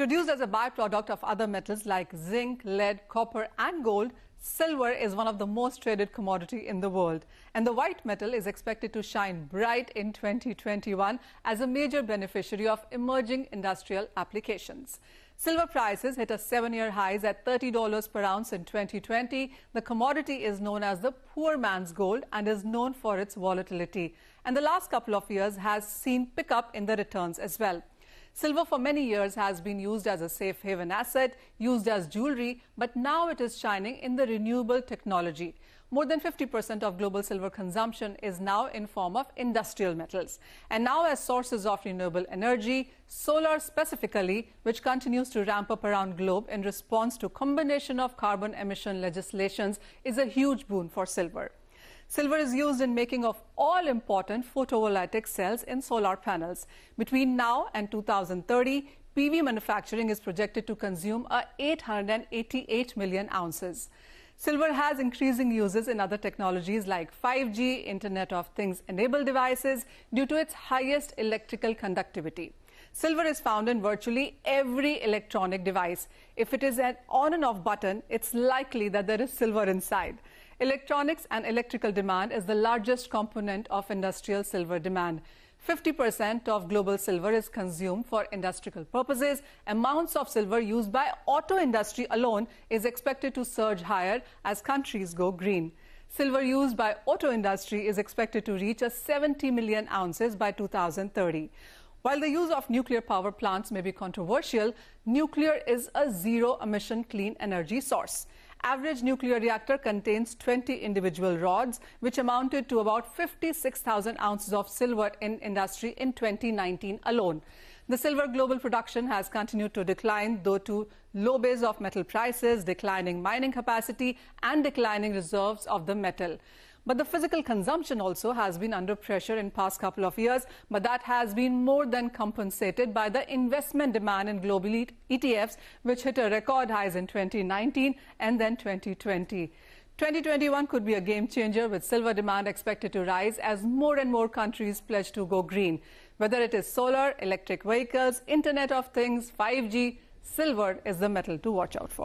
Produced as a byproduct of other metals like zinc, lead, copper and gold, silver is one of the most traded commodity in the world. And the white metal is expected to shine bright in 2021 as a major beneficiary of emerging industrial applications. Silver prices hit a seven-year highs at $30 per ounce in 2020. The commodity is known as the poor man's gold and is known for its volatility. And the last couple of years has seen pickup in the returns as well. Silver for many years has been used as a safe haven asset, used as jewelry, but now it is shining in the renewable technology. More than 50% of global silver consumption is now in form of industrial metals. And now as sources of renewable energy, solar specifically, which continues to ramp up around globe in response to combination of carbon emission legislations, is a huge boon for silver. Silver is used in making of all important photovoltaic cells in solar panels. Between now and 2030, PV manufacturing is projected to consume uh, 888 million ounces. Silver has increasing uses in other technologies like 5G, Internet of Things enabled devices due to its highest electrical conductivity. Silver is found in virtually every electronic device. If it is an on and off button, it's likely that there is silver inside. Electronics and electrical demand is the largest component of industrial silver demand. 50% of global silver is consumed for industrial purposes. Amounts of silver used by auto industry alone is expected to surge higher as countries go green. Silver used by auto industry is expected to reach a 70 million ounces by 2030. While the use of nuclear power plants may be controversial, nuclear is a zero emission clean energy source. Average nuclear reactor contains 20 individual rods, which amounted to about 56,000 ounces of silver in industry in 2019 alone. The silver global production has continued to decline, though to low base of metal prices, declining mining capacity, and declining reserves of the metal. But the physical consumption also has been under pressure in past couple of years, but that has been more than compensated by the investment demand in global ETFs, which hit a record highs in 2019 and then 2020. 2021 could be a game changer with silver demand expected to rise as more and more countries pledge to go green. Whether it is solar, electric vehicles, Internet of Things, 5G, silver is the metal to watch out for.